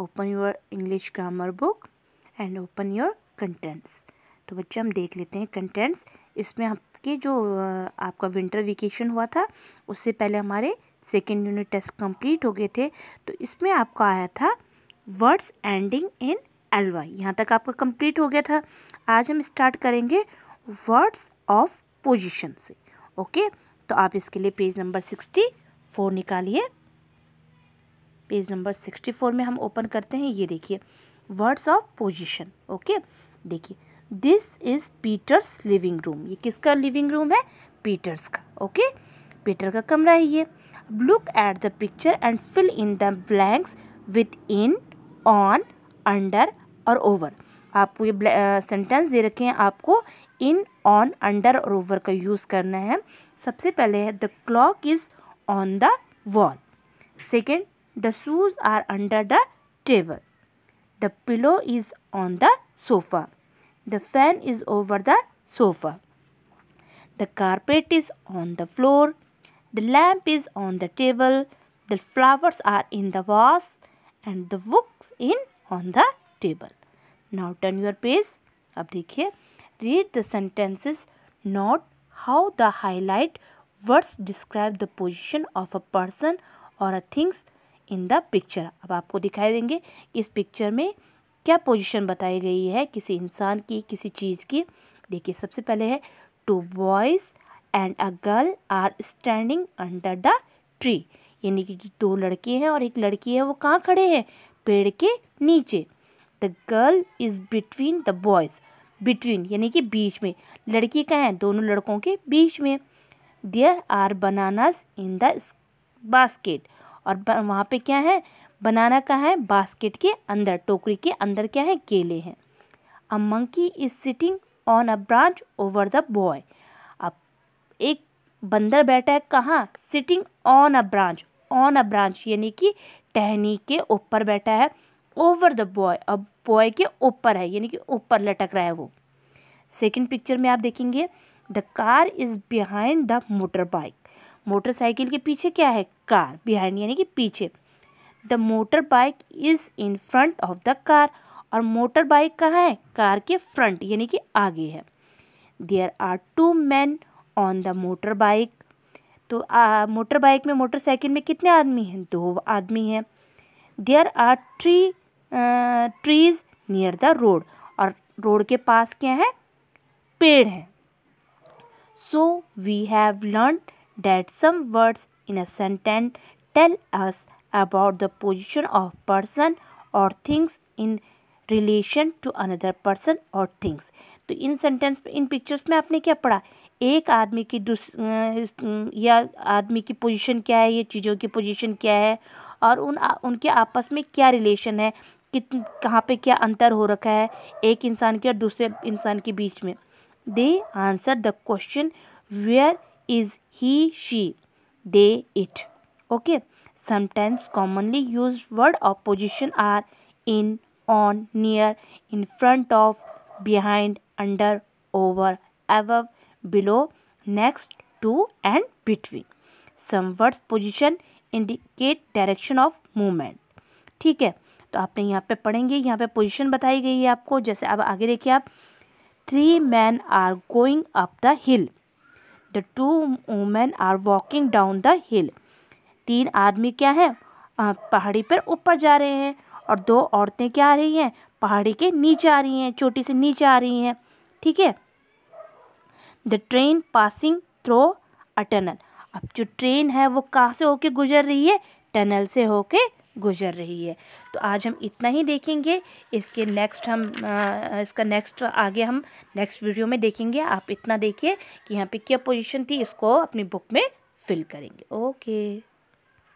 Open your English grammar book and open your contents तो बच्चे हम देख लेते हैं कंटेंट्स इसमें आपके जो आपका विंटर वेकेशन हुआ था उससे पहले हमारे सेकेंड यूनिट टेस्ट कंप्लीट हो गए थे तो इसमें आपका आया था वर्ड्स एंडिंग इन एलवाई यहाँ तक आपका कंप्लीट हो गया था आज हम स्टार्ट करेंगे वर्ड्स ऑफ पोजिशन से ओके तो आप इसके लिए पेज नंबर सिक्सटी फोर निकालिए पेज नंबर सिक्सटी फोर में हम ओपन करते हैं ये देखिए वर्ड्स ऑफ पोजिशन ओके देखिए this is Peter's living room ये किसका लिविंग रूम है पीटर्स का ओके पीटर का कमरा है ये look at the picture and fill in the blanks with in on under और ओवर आपको ये सेंटेंस दे रखे हैं आपको इन ऑन अंडर और ओवर का यूज़ करना है सबसे पहले है the clock is on the wall second The shoes are under the table. The pillow is on the sofa. The fan is over the sofa. The carpet is on the floor. The lamp is on the table. The flowers are in the vase and the books in on the table. Now turn your page. अब read the sentences Note how the highlight words describe the position of a person or a things in the picture अब आपको दिखाई देंगे इस picture में क्या position बताई गई है किसी इंसान की किसी चीज़ की देखिए सबसे पहले है two boys and a girl are standing under the tree यानी कि जो दो लड़के हैं और एक लड़की है वो कहाँ खड़े हैं पेड़ के नीचे the girl is between the boys between यानी कि बीच में लड़की कहाँ है दोनों लड़कों के बीच में there are bananas in the basket और वहाँ पे क्या है बनाना का है बास्केट के अंदर टोकरी के अंदर क्या है केले हैं a monkey is sitting on a branch over the boy अब एक बंदर बैठा है कहाँ sitting on a branch on a branch यानी कि टहनी के ऊपर बैठा है ओवर द बॉय अब बॉय के ऊपर है यानी कि ऊपर लटक रहा है वो सेकेंड पिक्चर में आप देखेंगे the car is behind the motorbike motorcycle के पीछे क्या है कार बिहाइंड यानी कि पीछे the motorbike is in front of the car और मोटर बाइक कहाँ है कार के फ्रंट यानी कि आगे है there are two man on the motorbike तो मोटर बाइक में मोटरसाइकिल में कितने आदमी हैं दो आदमी हैं there are tree trees near the road और रोड के पास क्या है पेड़ हैं so we have learn that some words in a sentence tell us about the position of person or things in relation to another person और things तो in sentence in pictures में आपने क्या पढ़ा एक आदमी की दूस या आदमी की पोजीशन क्या है ये चीज़ों की पोजीशन क्या है और उन आ, उनके आपस में क्या रिलेशन है कित कहाँ पर क्या अंतर हो रखा है एक इंसान के और दूसरे इंसान के बीच में they answer the question where is he she they it okay sometimes commonly use word preposition are in on near in front of behind under over above below next to and between some words position indicate direction of movement ठीक है तो आपने यहाँ पे पढ़ेंगे यहाँ पे position बताई गई है आपको जैसे अब आगे देखिए आप three man are going up the hill the two women are walking down the hill तीन आदमी क्या है पहाड़ी पर ऊपर जा रहे हैं और दो औरतें क्या आ रही हैं पहाड़ी के नीचे आ रही हैं चोटी से नीचे आ रही हैं ठीक है the train passing through a tunnel अब जो ट्रेन है वो कहाँ से होके गुजर रही है टनल से होके गुजर रही है तो आज हम इतना ही देखेंगे इसके नेक्स्ट हम इसका नेक्स्ट आगे हम नेक्स्ट वीडियो में देखेंगे आप इतना देखिए कि यहाँ पे क्या पोजीशन थी इसको अपनी बुक में फिल करेंगे ओके